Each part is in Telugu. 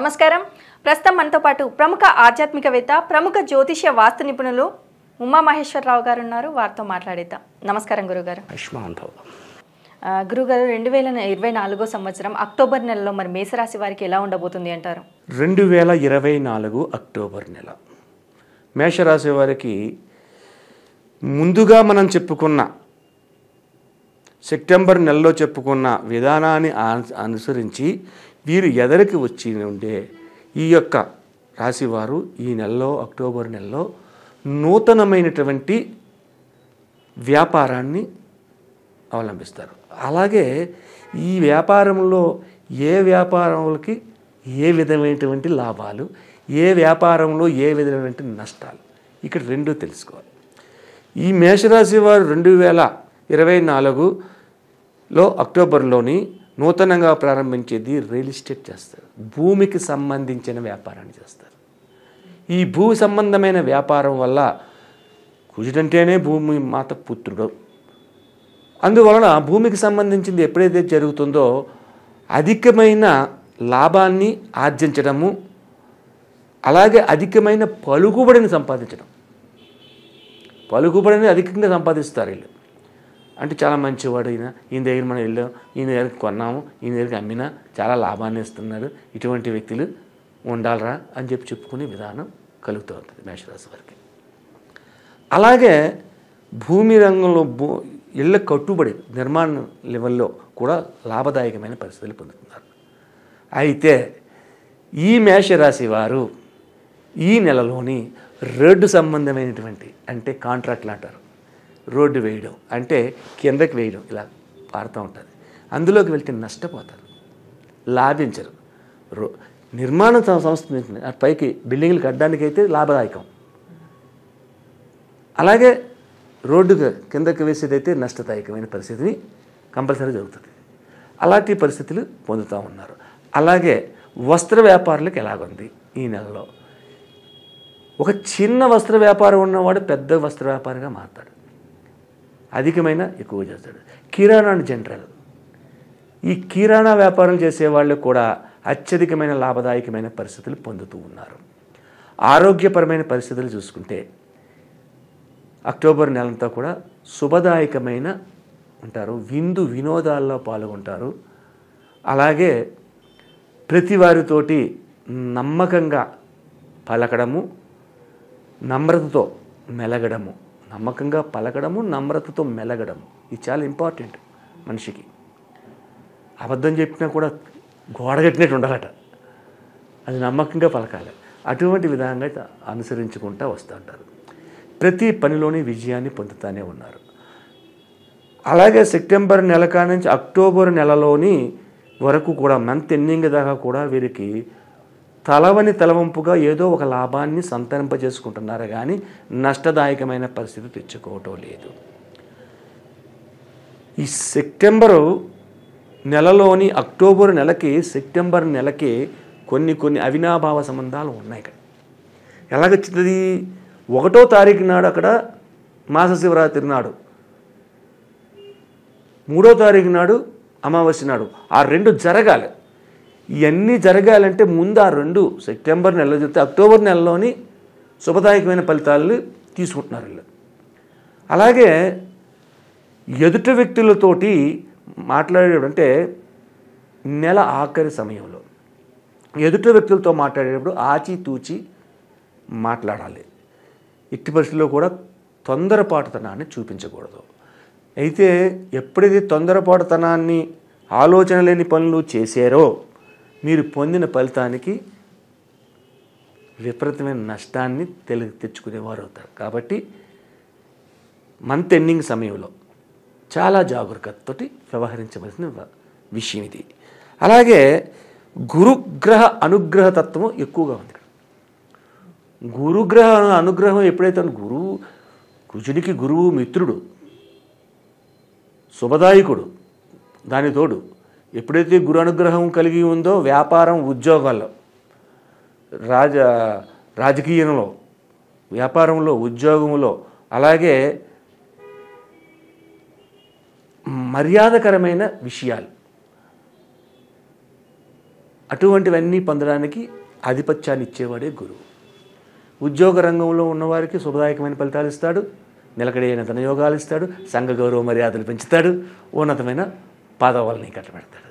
నమస్కారం ప్రస్తుతం మనతో పాటు ప్రముఖ ఆధ్యాత్మికవేత్త ప్రముఖ జ్యోతిష్య వాస్తు నిపుణులు ఉమా మహేశ్వరరావు గారు ఉన్నారు వారితో మాట్లాడేద్దాం నమస్కారం గురుగారు గురుగారు రెండు వేల ఇరవై నాలుగో సంవత్సరం అక్టోబర్ నెలలో మరి మేషరాశి వారికి ఎలా ఉండబోతుంది అంటారు రెండు వేల ఇరవై నాలుగు అక్టోబర్ నెల మేషరాశి వారికి ముందుగా మనం చెప్పుకున్న సెప్టెంబర్ నెలలో చెప్పుకున్న విధానాన్ని అనుసరించి వీరు ఎదరికి వచ్చి ఉండే ఈ యొక్క రాశివారు ఈ నెలలో అక్టోబర్ నెలలో నూతనమైనటువంటి వ్యాపారాన్ని అవలంబిస్తారు అలాగే ఈ వ్యాపారంలో ఏ వ్యాపారములకి ఏ విధమైనటువంటి లాభాలు ఏ వ్యాపారంలో ఏ విధమైనటువంటి నష్టాలు ఇక్కడ రెండూ తెలుసుకోవాలి ఈ మేషరాశి వారు రెండు వేల ఇరవై నాలుగులో అక్టోబర్లోని నూతనంగా ప్రారంభించేది రియల్ ఎస్టేట్ చేస్తారు భూమికి సంబంధించిన వ్యాపారాన్ని చేస్తారు ఈ భూ సంబంధమైన వ్యాపారం వల్ల కుజుడంటేనే భూమి మాత పుత్రుడు అందువలన భూమికి సంబంధించింది ఎప్పుడైతే జరుగుతుందో అధికమైన లాభాన్ని ఆర్జించడము అలాగే అధికమైన పలుకుబడిని సంపాదించడం పలుకుబడిని అధికంగా సంపాదిస్తారు వీళ్ళు అంటే చాలా మంచివాడు ఈయన ఈయన దగ్గర మనం వెళ్ళాం ఈయన దగ్గరికి కొన్నాము ఈయన దగ్గరికి అమ్మినా చాలా లాభాన్ని ఇస్తున్నాడు ఇటువంటి వ్యక్తులు ఉండాలరా అని చెప్పి చెప్పుకునే విధానం కలుగుతూ ఉంటుంది మేషరాశి వారికి అలాగే భూమి రంగంలో భూ ఇళ్ళ కట్టుబడి నిర్మాణ లెవెల్లో కూడా లాభదాయకమైన పరిస్థితులు పొందుతున్నారు అయితే ఈ మేషరాశి వారు ఈ నెలలోని రెడ్ సంబంధమైనటువంటి అంటే కాంట్రాక్ట్లు అంటారు రోడ్డు వేయడం అంటే కిందకి వేయడం ఇలా పారుతూ ఉంటుంది అందులోకి వెళ్తే నష్టపోతారు లాభించరు రో నిర్మాణం సంస్థ పైకి బిల్డింగ్లు కట్టడానికి అయితే లాభదాయకం అలాగే రోడ్డు కిందకి వేసేదైతే నష్టదాయకమైన పరిస్థితిని కంపల్సరీ జరుగుతుంది అలాంటి పరిస్థితులు పొందుతూ ఉన్నారు అలాగే వస్త్ర వ్యాపారులకు ఎలాగుంది ఈ నెలలో ఒక చిన్న వస్త్ర వ్యాపారం ఉన్నవాడు పెద్ద వస్త్ర వ్యాపారిగా మారుతాడు అధికమైన ఎక్కువ చేస్తాడు కిరాణా అండ్ జనరల్ ఈ కిరాణా వ్యాపారం చేసే వాళ్ళు కూడా అత్యధికమైన లాభదాయకమైన పరిస్థితులు పొందుతూ ఉన్నారు ఆరోగ్యపరమైన పరిస్థితులు చూసుకుంటే అక్టోబర్ నెలంతా కూడా శుభదాయకమైన ఉంటారు విందు వినోదాల్లో పాల్గొంటారు అలాగే ప్రతి వారితోటి నమ్మకంగా పలకడము నమ్రతతో మెలగడము నమ్మకంగా పలకడము నమ్రతతో మెలగడము ఇది చాలా ఇంపార్టెంట్ మనిషికి అబద్ధం చెప్పినా కూడా గోడ కట్టినట్టు ఉండాలట అది నమ్మకంగా పలకాలి అటువంటి విధంగా అనుసరించుకుంటూ వస్తూ ఉంటారు ప్రతి పనిలోని విజయాన్ని పొందుతూనే ఉన్నారు అలాగే సెప్టెంబర్ నెల నుంచి అక్టోబర్ నెలలోని వరకు కూడా మంత్ ఎన్నింగ్ దాకా కూడా వీరికి తలవని తలవంపుగా ఏదో ఒక లాభాన్ని సంతరింపజేసుకుంటున్నారు కానీ నష్టదాయకమైన పరిస్థితి తెచ్చుకోవటం లేదు ఈ సెప్టెంబరు నెలలోని అక్టోబర్ నెలకి సెప్టెంబర్ నెలకి కొన్ని కొన్ని అవినాభావ సంబంధాలు ఉన్నాయి ఇక్కడ ఎలాగొచ్చింది ఒకటో తారీఖు నాడు అక్కడ మాస శివరాత్రి నాడు మూడో తారీఖు నాడు అమావాస్య నాడు ఆ రెండు జరగాలి ఇవన్నీ జరగాలంటే ముందు ఆ రెండు సెప్టెంబర్ నెలలో చెప్తే అక్టోబర్ నెలలోని శుభదాయకమైన ఫలితాలు తీసుకుంటున్నారు వీళ్ళు అలాగే ఎదుటి వ్యక్తులతోటి మాట్లాడేటప్పుడు అంటే నెల ఆఖరి సమయంలో ఎదుటి వ్యక్తులతో మాట్లాడేటప్పుడు ఆచితూచి మాట్లాడాలి ఎట్టి పరిస్థితుల్లో కూడా తొందరపాటుతనాన్ని చూపించకూడదు అయితే ఎప్పుడైతే తొందరపాటుతనాన్ని ఆలోచన లేని పనులు చేశారో మీరు పొందిన ఫలితానికి విపరీతమైన నష్టాన్ని తెలి తెచ్చుకునేవారు అవుతారు కాబట్టి మంత్ ఎండింగ్ సమయంలో చాలా జాగ్రత్తతోటి వ్యవహరించవలసిన విషయం ఇది అలాగే గురుగ్రహ అనుగ్రహ తత్వం ఎక్కువగా ఉంది గురుగ్రహ అనుగ్రహం ఎప్పుడైతే గురువు కుజునికి గురువు మిత్రుడు శుభదాయకుడు దానితోడు ఎప్పుడైతే గురు అనుగ్రహం కలిగి ఉందో వ్యాపారం ఉద్యోగాల్లో రాజ రాజకీయంలో వ్యాపారంలో ఉద్యోగంలో అలాగే మర్యాదకరమైన విషయాలు అటువంటివన్నీ పొందడానికి ఆధిపత్యాన్ని ఇచ్చేవాడే గురువు ఉద్యోగ రంగంలో ఉన్నవారికి శుభదాయకమైన ఫలితాలు ఇస్తాడు నిలకడైన ధనయోగాలు ఇస్తాడు సంఘ గౌరవ మర్యాదలు పెంచుతాడు ఉన్నతమైన పాదవాలని కట్టబెడతాడు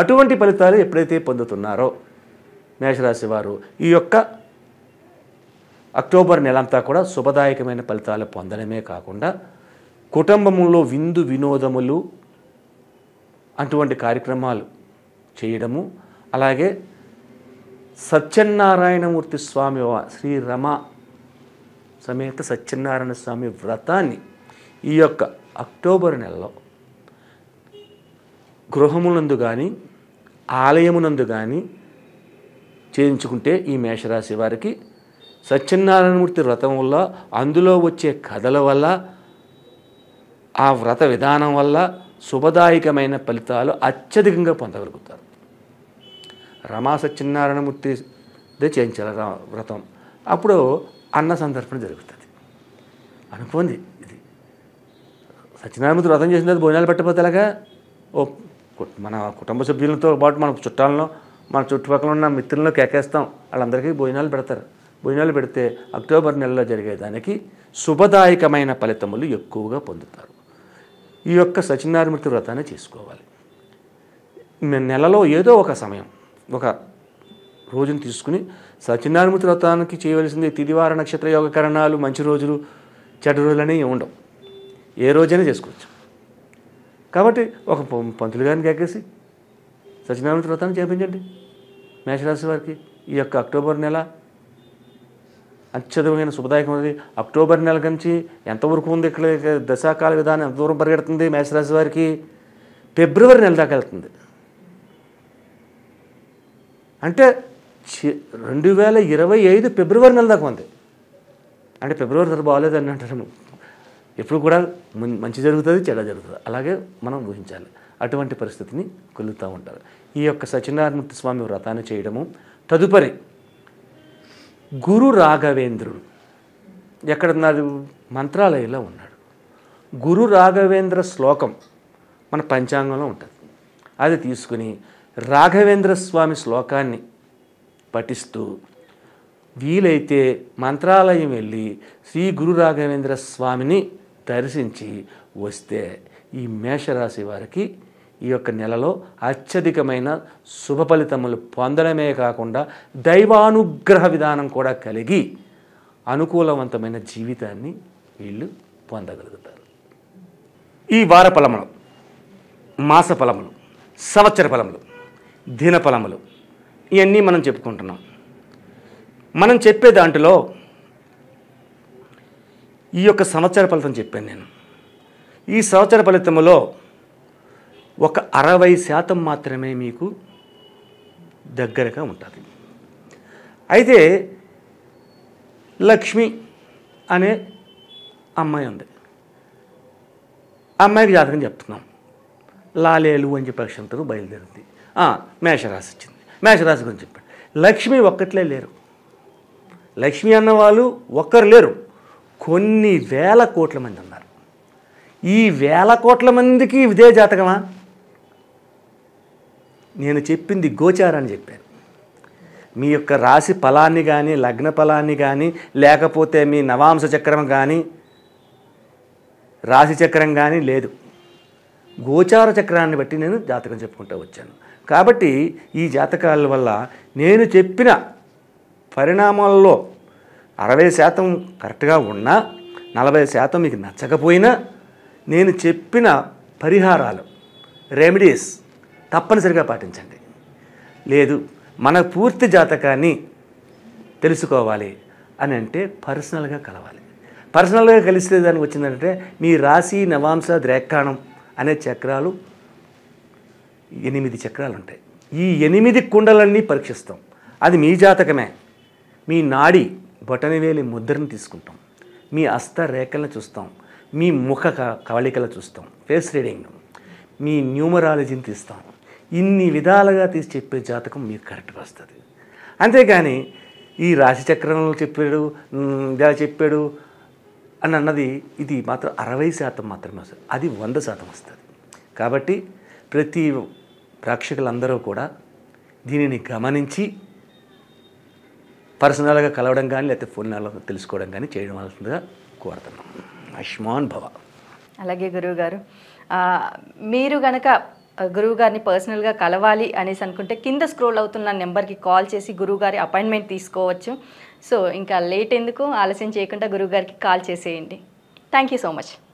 అటువంటి ఫలితాలు ఎప్పుడైతే పొందుతున్నారో మేషరాశి వారు ఈ యొక్క అక్టోబర్ నెలంతా కూడా శుభదాయకమైన ఫలితాలు పొందడమే కాకుండా కుటుంబంలో విందు వినోదములు అటువంటి కార్యక్రమాలు చేయడము అలాగే సత్యనారాయణమూర్తి స్వామి శ్రీ రమ సమేత సత్యనారాయణ స్వామి వ్రతాన్ని ఈ యొక్క అక్టోబర్ నెలలో గృహమునందు కానీ ఆలయమునందు కానీ చేయించుకుంటే ఈ మేషరాశి వారికి సత్యనారాయణమూర్తి వ్రతం వల్ల అందులో వచ్చే కథల వల్ల ఆ వ్రత విధానం వల్ల శుభదాయకమైన ఫలితాలు అత్యధికంగా పొందగలుగుతారు రమా సత్యనారాయణమూర్తి చేయించాలి వ్రతం అప్పుడు అన్న సందర్పణ జరుగుతుంది అనుకోండి ఇది సత్యనారాయణమూర్తి వ్రతం చేసిన భోజనాలు పెట్టకపోతే ఓ మన కుటుంబ సభ్యులతో పాటు మన చుట్టాలను మన చుట్టుపక్కల ఉన్న మిత్రులను కేకేస్తాం వాళ్ళందరికీ భోజనాలు పెడతారు భోజనాలు పెడితే అక్టోబర్ నెలలో జరిగేదానికి శుభదాయకమైన ఫలితములు ఎక్కువగా పొందుతారు ఈ యొక్క సత్యనారాయణమూర్తి వ్రతాన్ని చేసుకోవాలి నెలలో ఏదో ఒక సమయం ఒక రోజును తీసుకుని సత్యనారాయణమూర్తి వ్రతానికి చేయవలసింది తిదివార నక్షత్ర యోగకరణాలు మంచి రోజులు చెడు అనేవి ఉండవు ఏ రోజైనా చేసుకోవచ్చు కాబట్టి ఒక పంతులు గారిని ఎక్కేసి సత్యనారాయణ వ్రతాన్ని చేపించండి మేషరాశి వారికి ఈ యొక్క అక్టోబర్ నెల అత్యధికమైన శుభదాయకమైనది అక్టోబర్ నెల నుంచి ఎంతవరకు ఉంది ఇక్కడ దశాకాల విధానం ఎంత దూరం పరిగెడుతుంది మేషరాశి వారికి ఫిబ్రవరి నెల దాకా వెళ్తుంది అంటే రెండు వేల ఇరవై ఐదు ఫిబ్రవరి నెల దాకా ఉంది అంటే ఫిబ్రవరి బాగాలేదు అని అంటారు ఎప్పుడు కూడా మంచి జరుగుతుంది చెడ జరుగుతుంది అలాగే మనం ఊహించాలి అటువంటి పరిస్థితిని కొలుతూ ఉంటారు ఈ యొక్క సత్యనారాయణమూర్తి స్వామి వ్రతాన్ని చేయడము తదుపరి గురు రాఘవేంద్రుడు ఎక్కడున్నారు మంత్రాలయంలో ఉన్నాడు గురు రాఘవేంద్ర శ్లోకం మన పంచాంగంలో ఉంటుంది అది తీసుకుని రాఘవేంద్ర స్వామి శ్లోకాన్ని పఠిస్తూ వీలైతే మంత్రాలయం వెళ్ళి శ్రీ గురు రాఘవేంద్ర స్వామిని దర్శించి వస్తే ఈ మేషరాశి వారికి ఈ యొక్క నెలలో అత్యధికమైన శుభ ఫలితములు పొందడమే కాకుండా దైవానుగ్రహ విధానం కూడా కలిగి అనుకూలవంతమైన జీవితాన్ని వీళ్ళు పొందగలుగుతారు ఈ వార ఫలములు మాస ఫలములు సంవత్సర ఫలములు దిన ఫలములు ఇవన్నీ మనం చెప్పుకుంటున్నాం మనం చెప్పే దాంట్లో ఈ యొక్క సంవత్సర ఫలితం చెప్పాను నేను ఈ సంవత్సర ఫలితంలో ఒక అరవై శాతం మాత్రమే మీకు దగ్గరగా ఉంటుంది అయితే లక్ష్మి అనే అమ్మాయి ఉంది అమ్మాయికి జాతకం చెప్తున్నాం లాలేలు అని చెప్పి అక్షంతరు బయలుదేరింది మేషరాశి వచ్చింది మేషరాశి గురించి చెప్పాడు లక్ష్మి ఒక్కట్లే లేరు లక్ష్మి అన్నవాళ్ళు ఒక్కరు లేరు కొన్ని వేల కోట్ల మంది ఉన్నారు ఈ వేల కోట్ల మందికి ఇదే జాతకమా నేను చెప్పింది గోచారాన్ని చెప్పాను మీ యొక్క రాశి ఫలాన్ని కానీ లగ్న ఫలాన్ని కానీ లేకపోతే మీ నవాంశ చక్రం కానీ రాశి చక్రం కానీ లేదు గోచార చక్రాన్ని బట్టి నేను జాతకం చెప్పుకుంటూ వచ్చాను కాబట్టి ఈ జాతకాల వల్ల నేను చెప్పిన పరిణామాల్లో అరవై శాతం కరెక్ట్గా ఉన్నా నలభై శాతం మీకు నచ్చకపోయినా నేను చెప్పిన పరిహారాలు రెమెడీస్ తప్పనిసరిగా పాటించండి లేదు మన పూర్తి జాతకాన్ని తెలుసుకోవాలి అని అంటే పర్సనల్గా కలవాలి పర్సనల్గా కలిస్తే దానికి వచ్చిందంటే మీ రాశి నవాంశ ద్రేక్కాణం అనే చక్రాలు ఎనిమిది చక్రాలు ఉంటాయి ఈ ఎనిమిది కుండలన్నీ పరీక్షిస్తాం అది మీ జాతకమే మీ నాడి బొటనవేలి ముద్రను తీసుకుంటాం మీ హస్త రేఖలను చూస్తాం మీ ముఖ కవళికలు చూస్తాం ఫేస్ రీడింగ్ మీ న్యూమరాలజీని తీస్తాం ఇన్ని విధాలుగా తీసి చెప్పే జాతకం మీకు కరెక్ట్గా వస్తుంది అంతేకాని ఈ రాశి చక్రంలో చెప్పాడు ఇలా చెప్పాడు అని అన్నది ఇది మాత్రం అరవై శాతం మాత్రమే వస్తుంది అది వంద శాతం వస్తుంది కాబట్టి ప్రతి ప్రేక్షకులందరూ కూడా దీనిని గమనించి పర్సనల్గా కలవడం కానీ లేకపోతే ఫోన్లో తెలుసుకోవడం కానీ చేయడం వలసిందిగా కోరుతున్నాం ఆయుష్మాన్ భవ అలాగే గురువు గారు మీరు గనక గురువు గారిని పర్సనల్గా కలవాలి అనేసి అనుకుంటే కింద స్క్రోల్ అవుతున్న నెంబర్కి కాల్ చేసి గురువు గారి అపాయింట్మెంట్ తీసుకోవచ్చు సో ఇంకా లేట్ ఎందుకు ఆలస్యం చేయకుండా గురువు గారికి కాల్ చేసేయండి థ్యాంక్ యూ సో మచ్